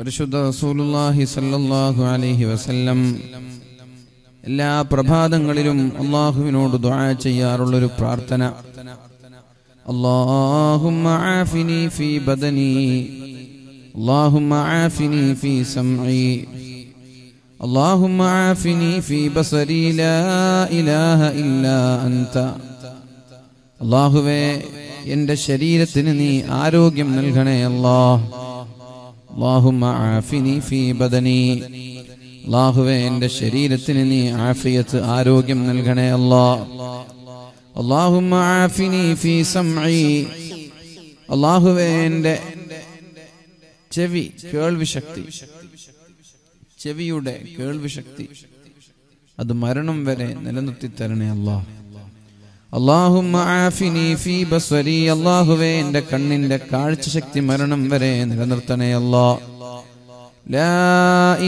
പരിശുദ്ധ റസൂലുള്ളാഹി സല്ലല്ലാഹു അലൈഹി വസല്ലം എല്ലാ പ്രഭാതങ്ങളിലും അല്ലാഹുവിനോട് ദുആ ചെയ്യാറുള്ള ഒരു പ്രാർത്ഥന اللهم عافني في بدني اللهم عافني في سمعي اللهم عافني في بصري لا ഇലാഹ إلا അൻത اللهم എൻ്റെ ശരീരത്തിന് നീ ആരോഗ്യം നൽകണേ അല്ലാഹു അള്ളാഹുമ ആഫിനി ഫീ ബദനി അള്ളാഹുവെ എൻ്റെ ശരീരത്തിന് നീ ആഫിയത്ത് ആരോഗ്യം നൽകണേ അല്ലാ അള്ളാഹുമ ആഫിനി ഫീ സംഇ അള്ളാഹുവെ എൻ്റെ ചെവി കേൾവി ശക്തി ചെവിയുടെ കേൾവി ശക്തി അത് മരണം വരെ നിലനിർത്തി തരണേ അള്ളാഹ് ആഫിനി അള്ളാഹുവേ എന്റെ കണ്ണിന്റെ കാഴ്ച ശക്തി മരണം വരെ നിലനിർത്തണേ ലാ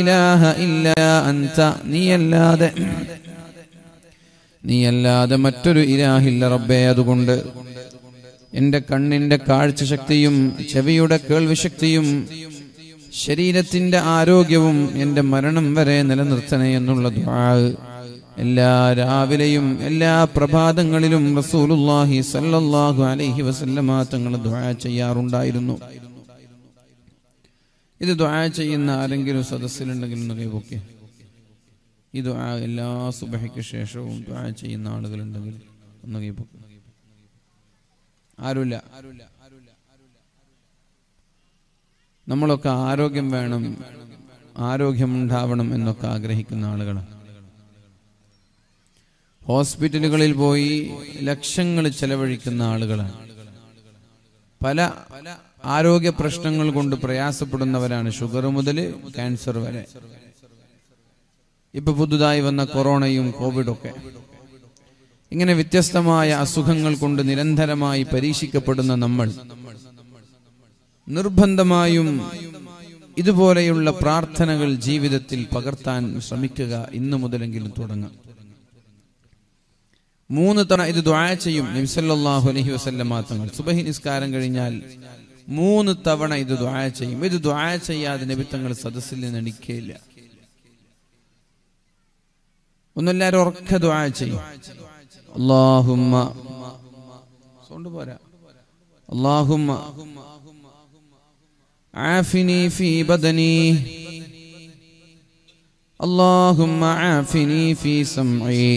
ഇലാഹ അൻത നീയല്ലാതെ നീയല്ലാതെ മറ്റൊരു ഇലാഹില്ല റബ്ബേ അതുകൊണ്ട് എന്റെ കണ്ണിന്റെ കാഴ്ച ശക്തിയും ചെവിയുടെ കേൾവിശക്തിയും ശരീരത്തിന്റെ ആരോഗ്യവും എന്റെ മരണം വരെ നിലനിർത്തണേ എന്നുള്ള ദ്വാ എല്ലാ രാവിലെയും എല്ലാ പ്രഭാതങ്ങളിലും റസൂലുല്ലാഹി സല്ലല്ലാഹു അലൈഹി വസല്ലമ തങ്ങൾ ദുആ ചെയ്യാറുണ്ടായിരുന്നു ഇത് ദുആ ചെയ്യുന്ന ആരെങ്കിലും സദസ്സിലുണ്ടെങ്കിൽ നിറയൊക്കെ ഈ ദുആ എല്ലാ സുബഹയ്ക്ക് ശേഷവും ദുആ ചെയ്യുന്ന ആളുകളുണ്ടെങ്കിൽ ഒന്നുകെപ്പൊക്കെ ആരുമില്ല നമ്മളൊക്കെ ആരോഗ്യം വേണം ആരോഗ്യം ഉണ്ടാവണം എന്നൊക്കെ ആഗ്രഹിക്കുന്ന ആളുകളാണ് ഹോസ്പിറ്റലുകളിൽ പോയി ലക്ഷങ്ങൾ ചെലവഴിക്കുന്ന ആളുകളാണ് പല ആരോഗ്യ പ്രശ്നങ്ങൾ കൊണ്ട് പ്രയാസപ്പെടുന്നവരാണ് ഷുഗർ മുതൽ ക്യാൻസർ വരെ ഇപ്പൊ പുതുതായി വന്ന കൊറോണയും കോവിഡൊക്കെ ഇങ്ങനെ വ്യത്യസ്തമായ അസുഖങ്ങൾ കൊണ്ട് നിരന്തരമായി പരീക്ഷിക്കപ്പെടുന്ന നമ്മൾ നിർബന്ധമായും ഇതുപോലെയുള്ള പ്രാർത്ഥനകൾ ജീവിതത്തിൽ പകർത്താൻ ശ്രമിക്കുക ഇന്നു മുതലെങ്കിലും തുടങ്ങാം മൂന്ന് തവണ ഇത് ദുആ ചെയ്യും നബിസല്ലാഹു അലഹി വസല്ലമ തങ്ങൾ സുബഹി നിസ്കാരം കഴിഞ്ഞാൽ മൂന്ന് തവണ ഇത് ദുആ ചെയ്യും ഇത് ദുആ ചെയ്യാതെ നബി തങ്ങൾ സദസ്സിൽ നിന്ന് എണിക്കയില്ല ഒന്നെല്ലാരും ഉറക്ക ദുആ ചെയ്യും അള്ളാഹുമ്മ സൗണ്ട് പോരാ അള്ളാഹുമ്മ ആഫിനി ഫീ ബദനി اللهم عافني في سمعي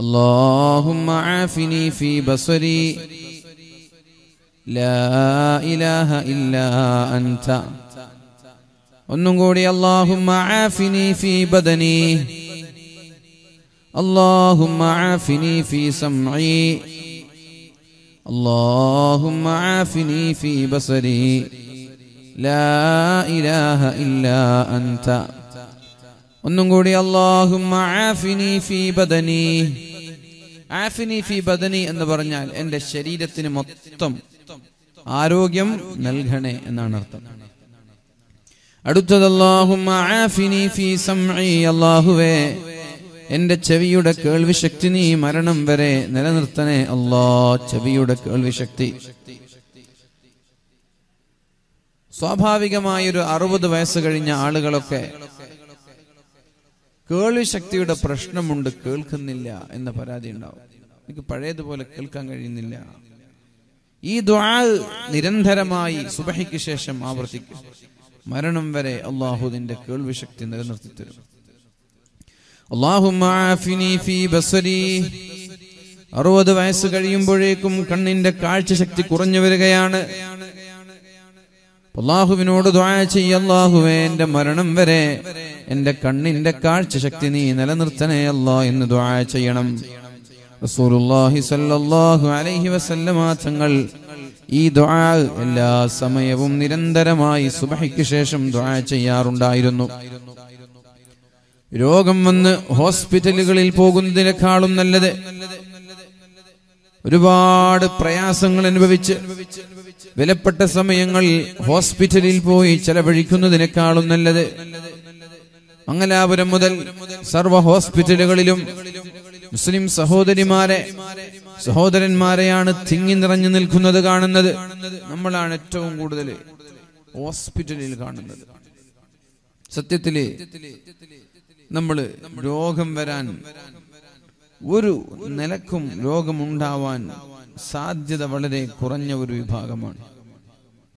اللهم عافني في بصري لا إله إلا أنت ونقول اللهم عافني في بدني اللهم عافني في سمعي اللهم عافني في بصري لا إله إلا أنت ونقول اللهم عافني في بدني ആഫിനി ഫി ബദനി എന്ന് പറഞ്ഞാൽ എന്റെ ശരീരത്തിന് മൊത്തം ആരോഗ്യം നൽകണേ എന്നാണ് അർത്ഥം അടുത്തത് അല്ലാഹുവേ എന്റെ ചെവിയുടെ കേൾവി ശക്തി നീ മരണം വരെ നിലനിർത്തണേ അല്ലാ ചെവിയുടെ കേൾവി ശക്തി സ്വാഭാവികമായൊരു അറുപത് വയസ്സ് കഴിഞ്ഞ ആളുകളൊക്കെ കേൾവി ശക്തിയുടെ പ്രശ്നമുണ്ട് കേൾക്കുന്നില്ല എന്ന പരാതി ഉണ്ടാവും എനിക്ക് പഴയതുപോലെ കേൾക്കാൻ കഴിയുന്നില്ല ഈ ദ്വാ നിരന്തരമായി സുബഹിക്ക് ശേഷം ആവർത്തിക്കും മരണം വരെ അള്ളാഹുദിന്റെ കേൾവി ശക്തി നിലനിർത്തി തരും അറുപത് വയസ്സ് കഴിയുമ്പോഴേക്കും കണ്ണിന്റെ കാഴ്ച ശക്തി കുറഞ്ഞു വരികയാണ് അള്ളാഹുവിനോട് ദ്വായ ചെയ്യല്ലാഹുവേ എന്റെ മരണം വരെ എന്റെ കണ്ണിന്റെ കാഴ്ച ശക്തി നീ നിലനിർത്തണേ അല്ലാ എന്ന് ദ്വായ ചെയ്യണം റസൂലുള്ളാഹി സല്ലല്ലാഹു അലൈഹി വസല്ലമ തങ്ങൾ ഈ ദ്വാ എല്ലാ സമയവും നിരന്തരമായി സുബഹിക്ക് ശേഷം ദ്വാ ചെയ്യാറുണ്ടായിരുന്നു രോഗം വന്ന് ഹോസ്പിറ്റലുകളിൽ പോകുന്നതിനേക്കാളും നല്ലത് ഒരുപാട് പ്രയാസങ്ങൾ അനുഭവിച്ച് വിലപ്പെട്ട സമയങ്ങൾ ഹോസ്പിറ്റലിൽ പോയി ചെലവഴിക്കുന്നതിനേക്കാളും നല്ലത് മംഗലാപുരം മുതൽ സർവ ഹോസ്പിറ്റലുകളിലും മുസ്ലിം സഹോദരിമാരെ സഹോദരന്മാരെയാണ് തിങ്ങി നിറഞ്ഞു നിൽക്കുന്നത് കാണുന്നത് നമ്മളാണ് ഏറ്റവും കൂടുതൽ ഹോസ്പിറ്റലിൽ കാണുന്നത് സത്യത്തില് നമ്മൾ രോഗം വരാൻ ഒരു നിലക്കും രോഗമുണ്ടാവാൻ സാധ്യത വളരെ കുറഞ്ഞ ഒരു വിഭാഗമാണ്